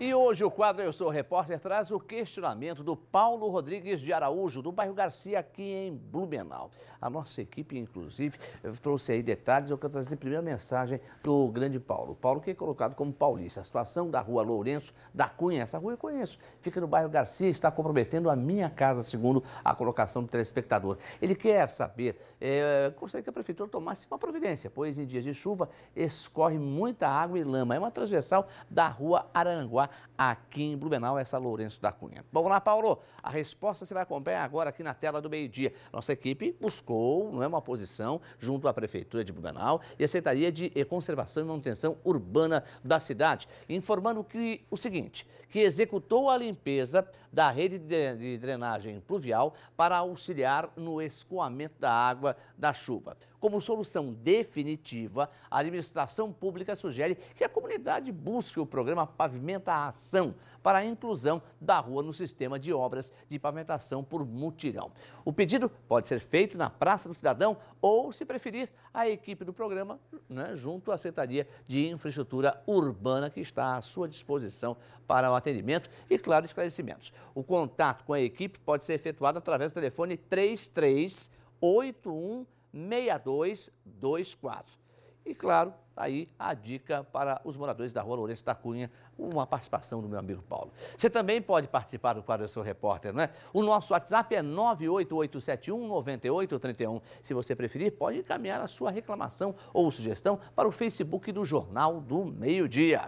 E hoje o quadro Eu Sou Repórter traz o questionamento do Paulo Rodrigues de Araújo, do bairro Garcia, aqui em Blumenau. A nossa equipe, inclusive, trouxe aí detalhes. Eu quero trazer a primeira mensagem do grande Paulo. Paulo que é colocado como paulista. A situação da rua Lourenço da Cunha, essa rua eu conheço, fica no bairro Garcia, está comprometendo a minha casa, segundo a colocação do telespectador. Ele quer saber, é, gostaria que a prefeitura tomasse uma providência, pois em dias de chuva escorre muita água e lama. É uma transversal da rua Aranguá aqui em Blumenau, essa Lourenço da Cunha. Vamos lá, Paulo. A resposta você vai acompanhar agora aqui na tela do meio-dia. Nossa equipe buscou não é, uma posição junto à Prefeitura de Blumenau e a Secretaria de Conservação e Manutenção Urbana da cidade, informando que o seguinte, que executou a limpeza da rede de drenagem pluvial para auxiliar no escoamento da água da chuva. Como solução definitiva, a administração pública sugere que a comunidade busque o programa Pavimenta a Ação para a inclusão da rua no sistema de obras de pavimentação por mutirão. O pedido pode ser feito na Praça do Cidadão ou, se preferir, a equipe do programa né, junto à Secretaria de Infraestrutura Urbana, que está à sua disposição para o atendimento e, claro, esclarecimentos. O contato com a equipe pode ser efetuado através do telefone 3381 6224. E claro, aí a dica para os moradores da rua Lourenço da Cunha, uma participação do meu amigo Paulo. Você também pode participar do quadro Eu Sou Repórter, né? O nosso WhatsApp é 988719831. Se você preferir, pode encaminhar a sua reclamação ou sugestão para o Facebook do Jornal do Meio Dia.